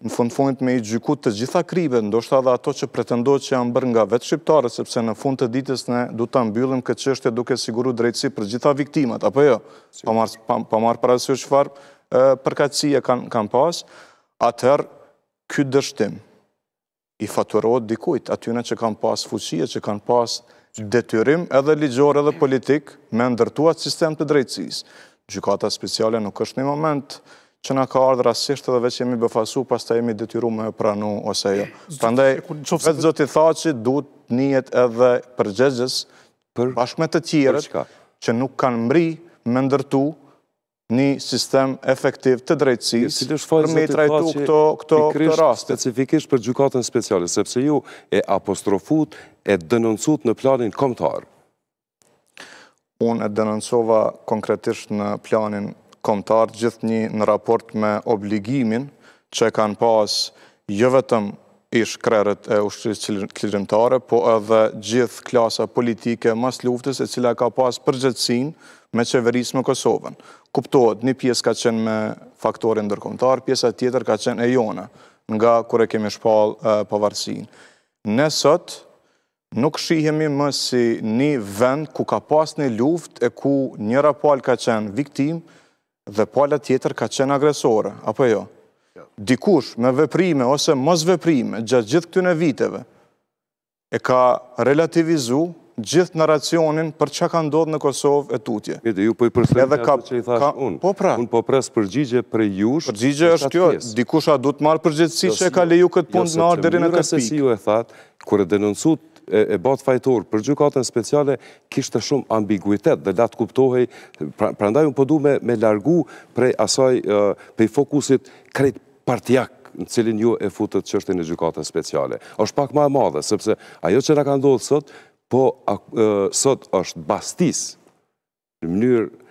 në fund fund me i gjyku të gjitha kribe, ndoshta dhe ato që pretendohet që janë bërë nga vetë shqiptare, sepse në fund të ditës ne du të mbyllim këtë qështje duke siguru drejtësi për gjitha viktimet, apo jo, pa marë për asë që farë përkatsia kanë pas, atër këtë dështim i faturohet dikujt, atyne që kanë pas fuqie, që kanë pas detyrim edhe ligjore edhe politik me ndërtuat sistem të drejtësis. Gjukata speciale nuk është një moment që nga ka ardhë rasishtë edhe veç jemi bëfasu, pas të jemi detyru me pranu ose jo. Prandaj, vetë zotit tha që du të njët edhe përgjegjës bashkë me të tjirët që nuk kanë mri me ndërtu një sistem efektiv të drejtsis për me i trajtu këto këto Pikrish specifikisht për gjukatën specialit, sepse ju e apostrofut e dënëncut në planin komtar. Unë e dënëncova konkretisht në planin komtarë gjithë një në raport me obligimin që kanë pas jë jo vetëm ish krerët e ushtërisë qilërimtare, po edhe gjithë klasa politike mas luftës e cila ka pas përgjëtsin me qeverisë më Kosovën. Kuptohet, një pjesë ka qenë me faktorin ndërkomtar, pjesa tjetër ka qenë e jona, nga kure kemi shpal pavarësin. Ne sot nuk shihemi më si një vend ku ka pas një luft e ku njëra pal ka qenë viktim, dhe pala po tjetër ka qenë agresore, apo jo? jo? Dikush me veprime ose mos veprime gjatë gjithë këtë viteve e ka relativizu gjithë naracionin për që ka ndodhë në Kosovë e tutje. Po Edhe ju pojë përstërnë atë që i thashë unë. Po pra. Unë po presë përgjigje për jush. Përgjigje është tjo, dikusha du të marë përgjithësi jo, që e ka leju këtë jo punë në arderin e këtë pikë. Jo se që se si ju e thatë, kërë e denoncu e batë fajtorë për gjukatën speciale, kishtë shumë ambiguitet dhe latë kuptohej, pra ndaj unë përdu po me largu prej asaj, prej fokusit krejt partijak në cilin ju e futët është e gjukatën speciale. është pak ma e madhe, sepse ajo që nga ka ndodhë sot, po sot është bastis në mënyrë